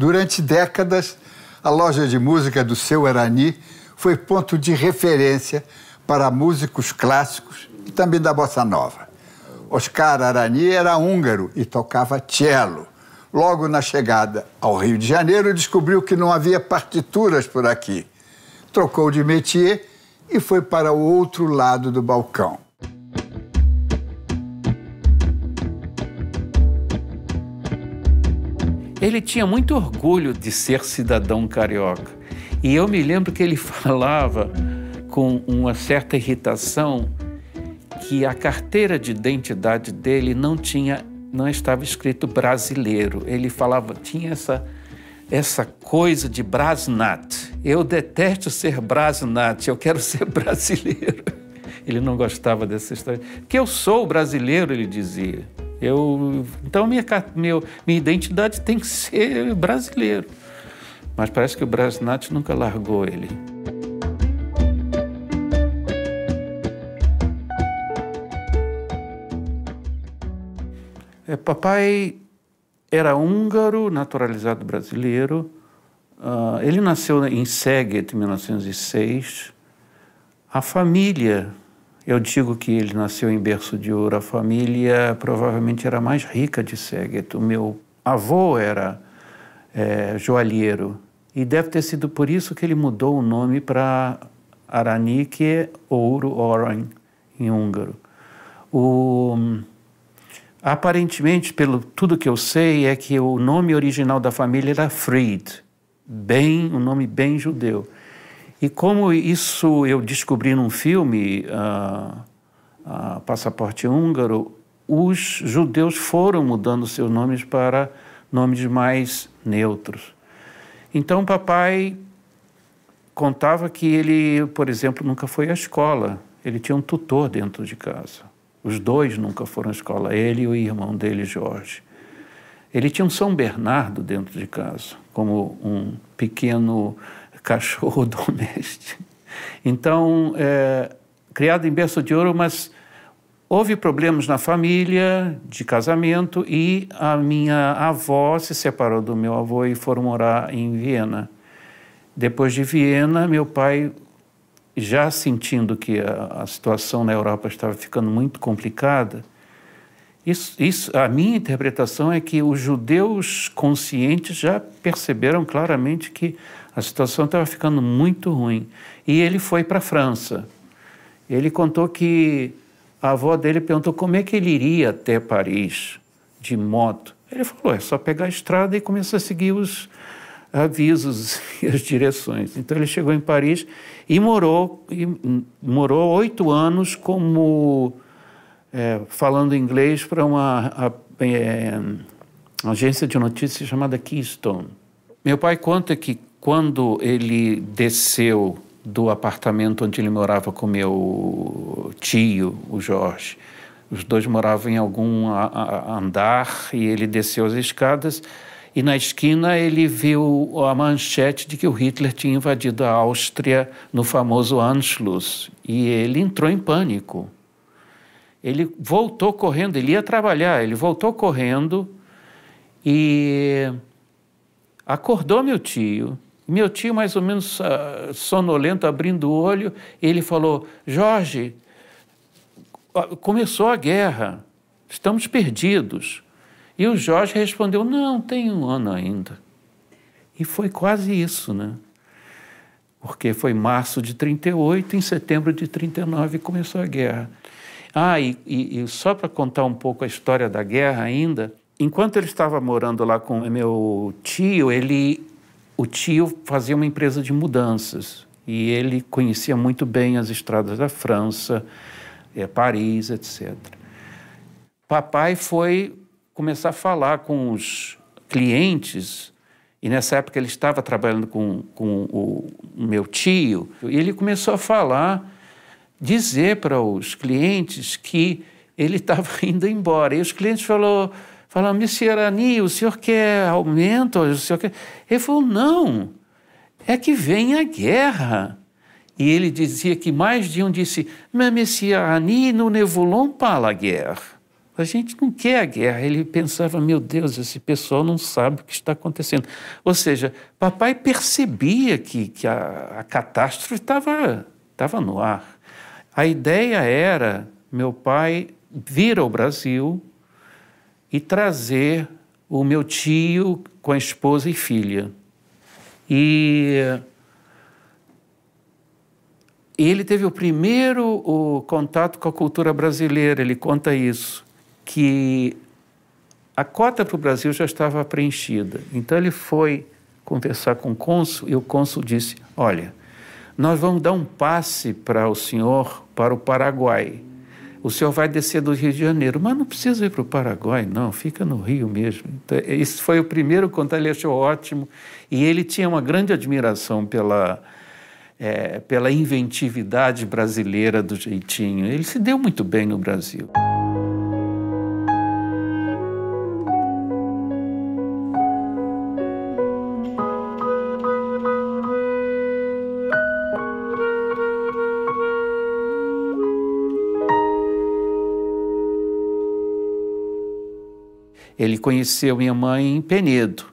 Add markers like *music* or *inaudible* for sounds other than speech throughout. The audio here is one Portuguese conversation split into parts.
Durante décadas, a loja de música do seu Arani foi ponto de referência para músicos clássicos e também da bossa nova. Oscar Arani era húngaro e tocava cello. Logo na chegada ao Rio de Janeiro, descobriu que não havia partituras por aqui. Trocou de métier e foi para o outro lado do balcão. Ele tinha muito orgulho de ser cidadão carioca. E eu me lembro que ele *laughs* falava com uma certa irritação que a carteira de identidade dele não tinha não estava escrito brasileiro. Ele falava, tinha essa essa coisa de brasnat. Eu detesto ser brasnat, eu quero ser *laughs* brasileiro. Ele não gostava dessa história. Que eu sou brasileiro, ele dizia. Eu, então, minha, meu, minha identidade tem que ser brasileiro. Mas parece que o Brasnat nunca largou ele. É, papai era húngaro, naturalizado brasileiro. Uh, ele nasceu em Szeged, em 1906. A família eu digo que ele nasceu em berço de ouro. A família provavelmente era mais rica de Seged. O meu avô era é, joalheiro. E deve ter sido por isso que ele mudou o nome para Arani, que é ouro, Oran, em húngaro. O, aparentemente, pelo tudo que eu sei, é que o nome original da família era Fried, bem, um nome bem judeu. E como isso eu descobri num filme, uh, uh, Passaporte Húngaro, os judeus foram mudando seus nomes para nomes mais neutros. Então, papai contava que ele, por exemplo, nunca foi à escola. Ele tinha um tutor dentro de casa. Os dois nunca foram à escola, ele e o irmão dele, Jorge. Ele tinha um São Bernardo dentro de casa, como um pequeno cachorro *laughs* doméstico. Então, é, criado em berço de ouro, mas houve problemas na família, de casamento, e a minha avó se separou do meu avô e foram morar em Viena. Depois de Viena, meu pai, já sentindo que a, a situação na Europa estava ficando muito complicada, isso, isso, a minha interpretação é que os judeus conscientes já perceberam claramente que a situação estava ficando muito ruim. E ele foi para a França. Ele contou que a avó dele perguntou como é que ele iria até Paris de moto. Ele falou: é só pegar a estrada e começar a seguir os avisos *laughs* e as direções. Então ele chegou em Paris e morou e morou oito anos como é, falando inglês para uma a, é, agência de notícias chamada Keystone. Meu pai conta que quando ele desceu do apartamento onde ele morava com meu tio, o Jorge, os dois moravam em algum a, a andar e ele desceu as escadas e na esquina ele viu a manchete de que o Hitler tinha invadido a Áustria no famoso Anschluss e ele entrou em pânico. Ele voltou correndo, ele ia trabalhar, ele voltou correndo e acordou meu tio. Meu tio, mais ou menos ah, sonolento, abrindo o olho, ele falou: Jorge, ah, começou a guerra, estamos perdidos. E o Jorge respondeu: Não, tem um ano ainda. E foi quase isso, né? Porque foi março de 38, em setembro de 39 começou a guerra. Ah, e, e, e só para contar um pouco a história da guerra ainda, enquanto ele estava morando lá com meu tio, ele, o tio fazia uma empresa de mudanças e ele conhecia muito bem as estradas da França, é, Paris, etc. Papai foi começar a falar com os clientes e nessa época ele estava trabalhando com, com o meu tio e ele começou a falar dizer para os clientes que ele estava *laughs* indo embora. E os clientes falou, falaram, Monsieur Ani, o senhor quer aumento? O senhor quer... Ele falou, não, é que vem a guerra. E ele dizia que mais de um disse, mas Monsieur Ani, nous ne voulons a guerra. A gente não quer a guerra. Ele pensava, meu Deus, esse pessoal não sabe o que está acontecendo. Ou seja, papai percebia que, que a, a catástrofe estava no ar. A ideia era meu pai vir ao Brasil e trazer o meu tio com a esposa e filha. E ele teve o primeiro o contato com a cultura brasileira, ele conta isso, que a cota para o Brasil já estava preenchida. Então ele foi conversar com o cônsul e o cônsul disse: Olha, nós vamos dar um passe para o senhor para o Paraguai. O senhor vai descer do Rio de Janeiro, mas não precisa ir para o Paraguai, não, fica no Rio mesmo. Então, esse foi o primeiro contato, ele achou ótimo. E ele tinha uma grande admiração pela, é, pela inventividade brasileira do jeitinho. Ele se deu muito bem no Brasil. Ele conheceu minha mãe em Penedo.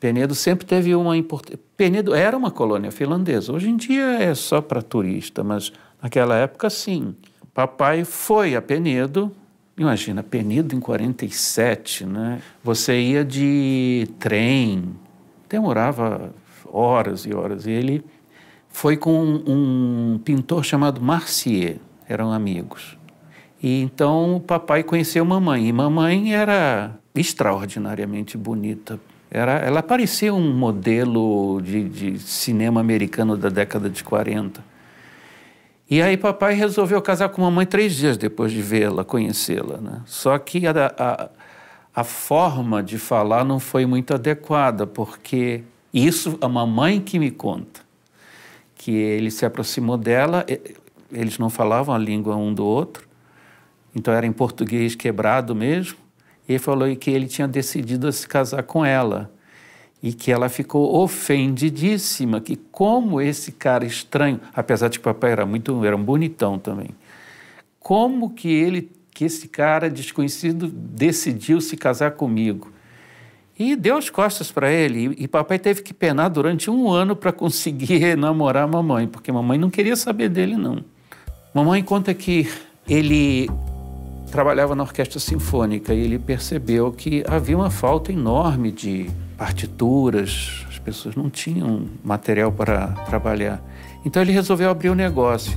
Penedo sempre teve uma importância. Penedo era uma colônia finlandesa. Hoje em dia é só para turista, mas naquela época sim. Papai foi a Penedo. Imagina, Penedo em 47, né? Você ia de trem, demorava horas e horas. E ele foi com um pintor chamado Marcier, eram amigos. E então o papai conheceu mamãe. E mamãe era extraordinariamente bonita. Era, ela parecia um modelo de, de cinema americano da década de 40. E aí papai resolveu casar com mamãe três dias depois de vê-la, conhecê-la. Né? Só que a, a, a, forma de falar não foi muito adequada, porque isso a mamãe que me conta, que ele se aproximou dela, eles não falavam a língua um do outro, então era em português quebrado mesmo, e falou que ele tinha decidido se casar com ela. E que ela ficou ofendidíssima, que como esse cara estranho, apesar de que o papai era muito, era um bonitão também, como que ele, que esse cara desconhecido decidiu se casar comigo? E deu as costas para ele. E, e papai teve que penar durante um ano para conseguir *laughs* namorar a mamãe, porque mamãe não queria saber dele, não. Mamãe conta que ele trabalhava na orquestra sinfônica e ele percebeu que havia uma falta enorme de partituras, as pessoas não tinham material para trabalhar. Então ele resolveu abrir o um negócio.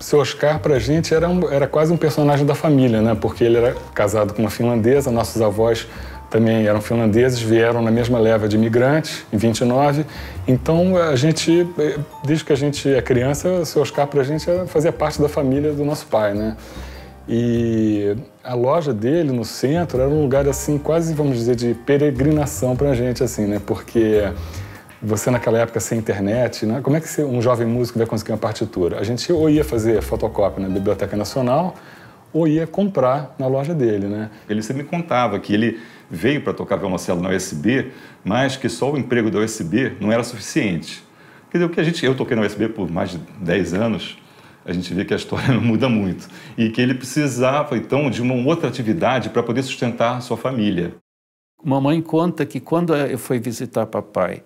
Seu Oscar, para a gente, era, um, era quase um personagem da família, né? Porque ele era casado com uma finlandesa, nossos avós também eram finlandeses, vieram na mesma leva de imigrantes, em 29. Então, a gente, eh, desde que a gente é criança, o seu Oscar para a gente é fazia parte da família do nosso pai, né? E a loja dele no centro era um lugar assim, quase vamos dizer de peregrinação para a gente assim, né? Porque você naquela época sem internet, né? Como é que um jovem músico vai conseguir uma partitura? A gente ou ia fazer fotocópia na Biblioteca Nacional, ou ia comprar na loja dele, né? Ele sempre me contava que ele veio para tocar violoncelo na USB, mas que só o emprego da USB não era suficiente. Quer dizer, o que a gente, eu toquei na USB por mais de 10 anos, a gente vê que a história *laughs* não muda muito e que ele precisava então de uma outra atividade para poder sustentar sua família. Mamãe conta que quando eu fui visitar papai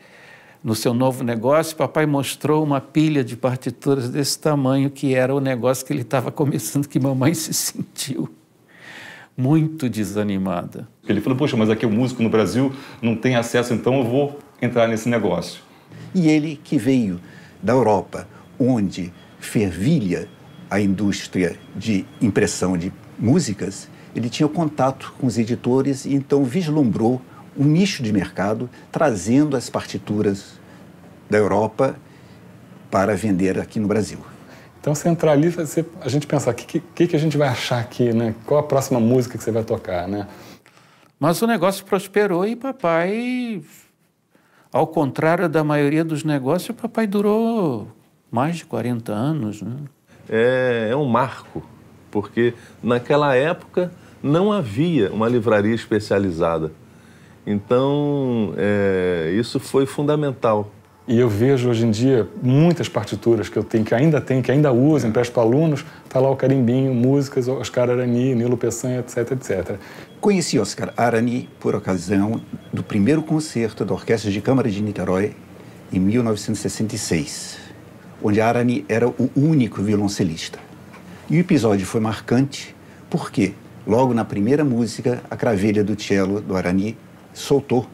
no seu novo negócio, papai mostrou uma pilha de partituras desse tamanho, que era o negócio que ele estava começando, que mamãe se sentiu muito desanimada. Ele falou: Poxa, mas aqui o músico no Brasil não tem acesso, então eu vou entrar nesse negócio. E ele que veio da Europa, onde fervilha a indústria de impressão de músicas, ele tinha contato com os editores e então vislumbrou um nicho de mercado, trazendo as partituras da Europa para vender aqui no Brasil. Então centraliza a gente pensar, o que, que, que, a gente vai achar aqui, né? Qual a próxima música que você vai tocar, né? Mas o negócio prosperou e papai, ao contrário da maioria dos negócios, papai durou mais de 40 anos, né? É, é um marco, porque naquela época não havia uma livraria especializada. Então, é, isso foi fundamental. E eu vejo hoje em dia muitas partituras que eu tenho, que ainda tenho, que ainda uso, é. empresto alunos, tá lá o Carimbinho, músicas, Oscar Arani, Nilo Peçanha, etc, etc. Conheci Oscar Arani por ocasião do primeiro concerto da Orquestra de Câmara de Niterói em 1966, onde Arani era o único violoncelista. E o episódio foi marcante porque, logo na primeira música, a cravelha do cello do Arani soltou,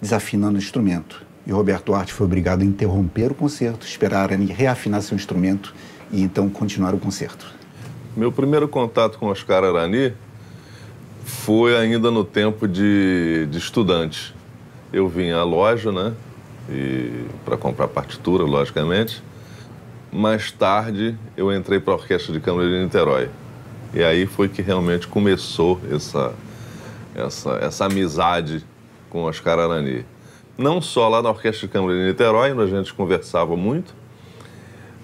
desafinando o instrumento. E Roberto Duarte foi obrigado a interromper o concerto, esperar ele reafinar seu instrumento e então continuar o concerto. Meu primeiro contato com Oscar Arani foi ainda no tempo de, de estudante. Eu vim à loja, né? para comprar partitura, logicamente. Mais tarde, eu entrei para a Orquestra de Câmara de Niterói. E aí foi que realmente começou essa, essa, essa amizade com Oscar Arani. Não só lá na Orquestra de Câmara de Niterói, onde a gente conversava muito,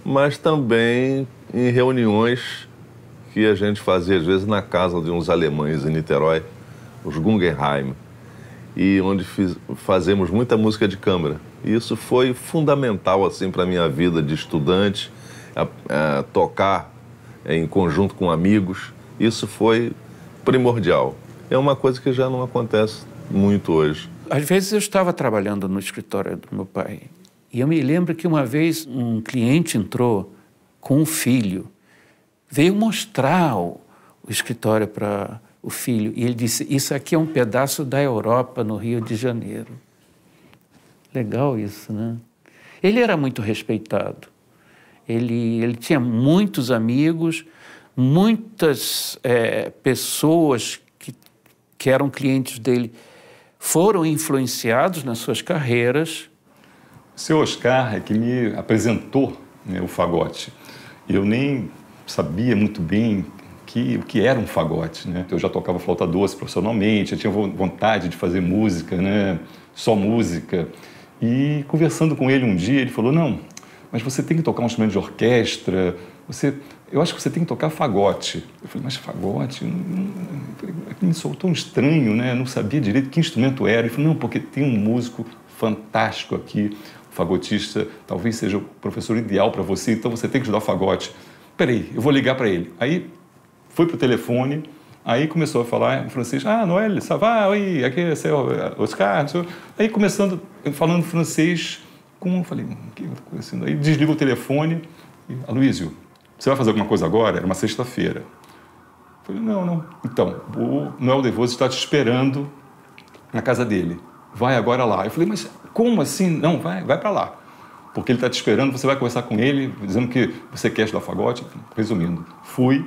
mas também em reuniões que a gente fazia, às vezes, na casa de uns alemães em Niterói, os Guggenheim, e onde fiz, fazemos muita música de câmara. E isso foi fundamental assim para a minha vida de estudante, a, a tocar em conjunto com amigos. Isso foi primordial. É uma coisa que já não acontece muito hoje. Às vezes eu estava trabalhando no escritório do meu pai e eu me lembro que uma vez um cliente entrou com um filho, veio mostrar o, o escritório para o filho e ele disse: Isso aqui é um pedaço da Europa, no Rio de Janeiro. Legal isso, né? Ele era muito respeitado. Ele, ele tinha muitos amigos, muitas é, pessoas que, que eram clientes dele foram influenciados nas suas carreiras. O seu Oscar é que me apresentou né, o fagote. Eu nem sabia muito bem que, o que era um fagote. Né? Eu já tocava flauta doce profissionalmente, eu tinha vontade de fazer música, né? só música. E conversando com ele um dia, ele falou: Não, mas você tem que tocar um instrumento de orquestra, você eu acho que você tem que tocar fagote. Eu falei, mas fagote? Me soltou um estranho, né? Eu não sabia direito que instrumento era. Ele falou, não, porque tem um músico fantástico aqui, o fagotista, talvez seja o professor ideal para você, então você tem que estudar fagote. Peraí, eu vou ligar para ele. Aí foi para o telefone, aí começou a falar em francês, ah, Noel, ça va, oi, aqui é eh, o Oscar, aí começando, falando francês, com, eu falei, hum, o que está acontecendo? Aí desliga o telefone, Aloysio, você vai fazer alguma coisa agora? Era uma sexta-feira. Falei, não, não. Então, o Noel Devoso está te esperando na casa dele. Vai agora lá. Eu falei, mas como assim? Não, vai, vai para lá. Porque ele está te esperando, você vai conversar com ele, dizendo que você quer estudar fagote. Resumindo, fui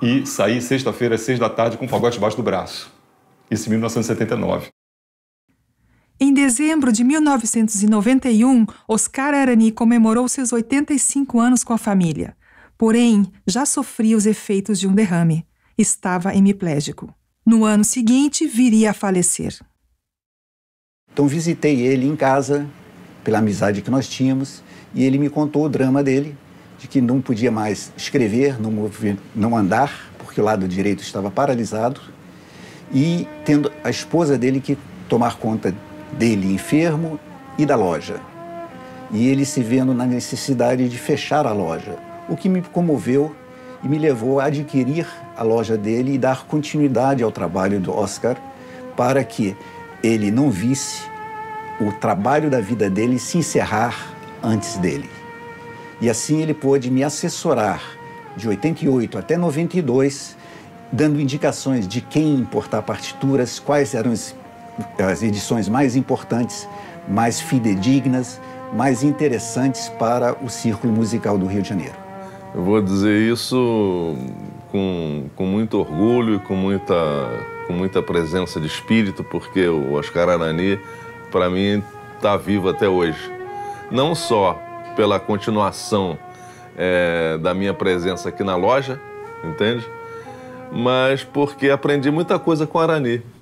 e saí sexta-feira, às seis da tarde, com o fagote debaixo do braço. Isso em 1979. Em dezembro de 1991, Oscar Arani comemorou seus 85 anos com a família. Porém, já sofria os efeitos de um derrame. Estava hemiplégico. No ano seguinte, viria a falecer. Então, visitei ele em casa, pela amizade que nós tínhamos, e ele me contou o drama dele, de que não podia mais escrever, não, mover, não andar, porque o lado direito estava paralisado, e tendo a esposa dele que tomar conta dele enfermo e da loja. E ele se vendo na necessidade de fechar a loja o que me comoveu e me levou a adquirir a loja dele e dar continuidade ao trabalho do Oscar para que ele não visse o trabalho da vida dele se encerrar antes dele. E assim ele pôde me assessorar de 88 até 92, dando indicações de quem importar partituras, quais eram as edições mais importantes, mais fidedignas, mais interessantes para o círculo musical do Rio de Janeiro. Eu vou dizer isso com, com muito orgulho e com muita, com muita presença de espírito, porque o Oscar Arani, para mim, está vivo até hoje. Não só pela continuação é, da minha presença aqui na loja, entende? Mas porque aprendi muita coisa com o Arani.